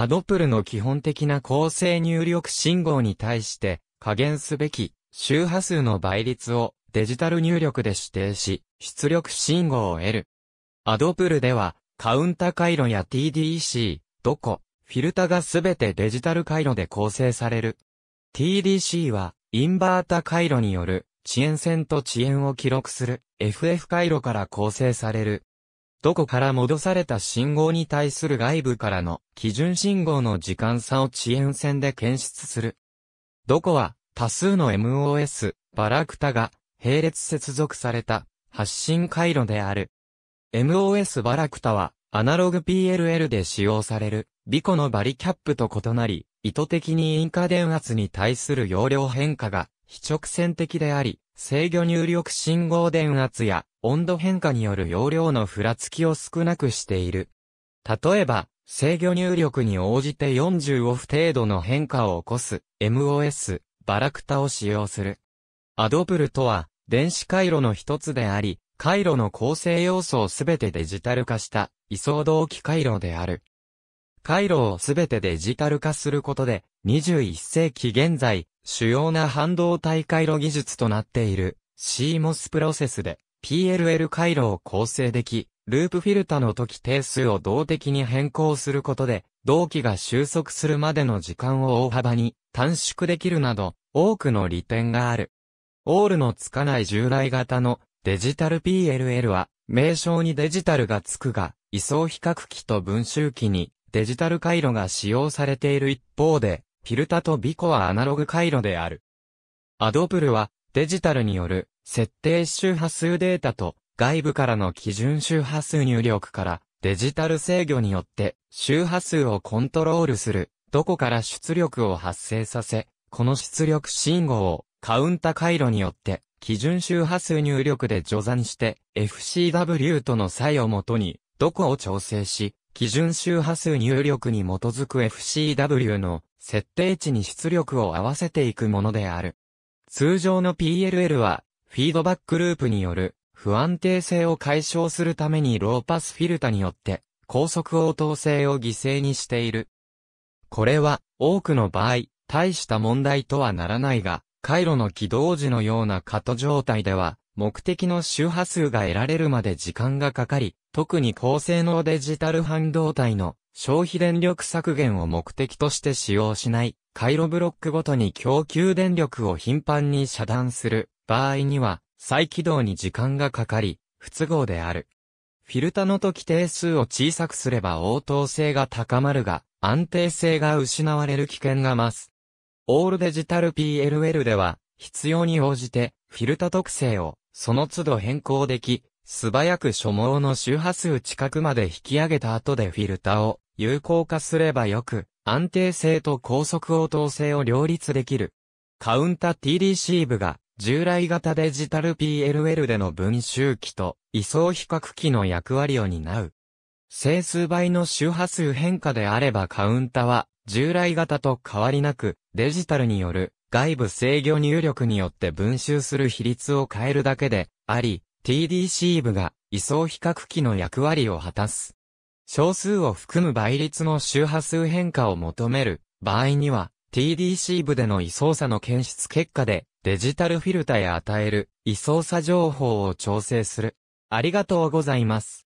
アドプルの基本的な構成入力信号に対して加減すべき周波数の倍率をデジタル入力で指定し出力信号を得る。アドプルではカウンタ回路や TDC、ドコ、フィルタがすべてデジタル回路で構成される。TDC はインバータ回路による遅延線と遅延を記録する FF 回路から構成されるどこから戻された信号に対する外部からの基準信号の時間差を遅延線で検出する。どこは多数の MOS、バラクタが並列接続された発信回路である。MOS バラクタはアナログ PLL で使用されるビコのバリキャップと異なり、意図的にインカ電圧に対する容量変化が非直線的であり、制御入力信号電圧や温度変化による容量のふらつきを少なくしている。例えば、制御入力に応じて40オフ程度の変化を起こす MOS バラクタを使用する。アドプルとは電子回路の一つであり、回路の構成要素をすべてデジタル化した位相同期回路である。回路をすべてデジタル化することで、21世紀現在、主要な半導体回路技術となっている CMOS プロセスで PLL 回路を構成でき、ループフィルタの時定数を動的に変更することで、同期が収束するまでの時間を大幅に短縮できるなど、多くの利点がある。オールのつかない従来型のデジタル PLL は、名称にデジタルがつくが、位相比較機と分集機にデジタル回路が使用されている一方で、フィルタとビコはアナログ回路である。アドプルはデジタルによる設定周波数データと外部からの基準周波数入力からデジタル制御によって周波数をコントロールする、どこから出力を発生させ、この出力信号をカウンタ回路によって基準周波数入力で除算して FCW との差をもとにどこを調整し基準周波数入力に基づく FCW の設定値に出力を合わせていくものである。通常の PLL は、フィードバックループによる不安定性を解消するためにローパスフィルタによって高速応答性を犠牲にしている。これは多くの場合、大した問題とはならないが、回路の起動時のような過渡状態では目的の周波数が得られるまで時間がかかり、特に高性能デジタル半導体の消費電力削減を目的として使用しない、回路ブロックごとに供給電力を頻繁に遮断する場合には、再起動に時間がかかり、不都合である。フィルタの時定数を小さくすれば応答性が高まるが、安定性が失われる危険が増す。オールデジタル PLL では、必要に応じて、フィルタ特性をその都度変更でき、素早く所毛の周波数近くまで引き上げた後でフィルタを有効化すればよく、安定性と高速応答性を両立できる。カウンタ TDC 部が従来型デジタル PLL での分集機と位相比較機の役割を担う。整数倍の周波数変化であればカウンタは従来型と変わりなくデジタルによる外部制御入力によって分集する比率を変えるだけであり、TDC 部が位相比較器の役割を果たす。小数を含む倍率の周波数変化を求める場合には、TDC 部での位相差の検出結果でデジタルフィルタへ与える位相差情報を調整する。ありがとうございます。